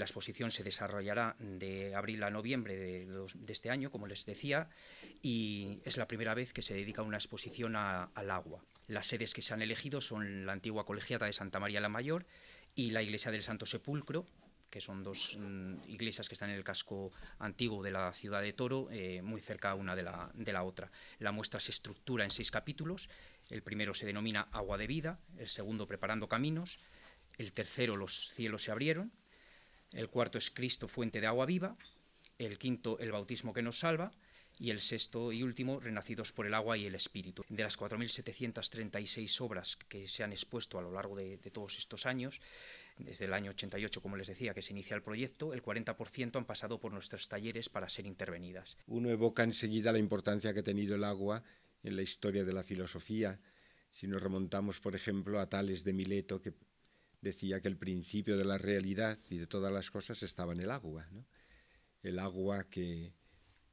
La exposición se desarrollará de abril a noviembre de, este año, como les decía, y es la primera vez que se dedica una exposición al agua. Las sedes que se han elegido son la antigua colegiata de Santa María la Mayor y la iglesia del Santo Sepulcro, que son dos mm, iglesias que están en el casco antiguo de la ciudad de Toro, eh, muy cerca una de de la otra. La muestra se estructura en seis capítulos. El primero se denomina Agua de Vida, el segundo Preparando Caminos, el tercero Los cielos se abrieron, el cuarto es Cristo, fuente de agua viva, el quinto, el bautismo que nos salva, y el sexto y último, Renacidos por el agua y el espíritu. De las 4.736 obras que se han expuesto a lo largo de, todos estos años, desde el año 88, como les decía, que se inicia el proyecto, el 40% han pasado por nuestros talleres para ser intervenidas. Uno evoca enseguida la importancia que ha tenido el agua en la historia de la filosofía. Si nos remontamos, por ejemplo, a Tales de Mileto, que decía que el principio de la realidad y de todas las cosas estaba en el agua. El agua que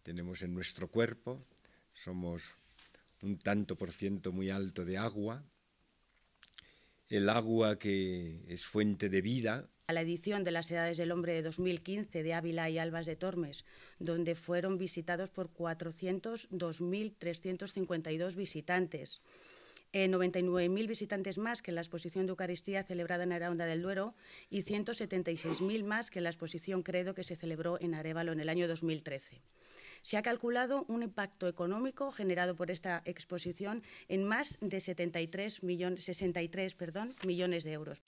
tenemos en nuestro cuerpo, somos un tanto por ciento muy alto de agua, el agua que es fuente de vida. A la edición de las Edades del Hombre de 2015 de Ávila y Albas de Tormes, donde fueron visitados por 402.352 visitantes. 99.000 eh, visitantes más que la exposición de Eucaristía celebrada en Aranda del Duero y 176.000 más que la exposición Credo que se celebró en Arevalo en el año 2013. Se ha calculado un impacto económico generado por esta exposición en más de 73 63 perdón, millones de euros.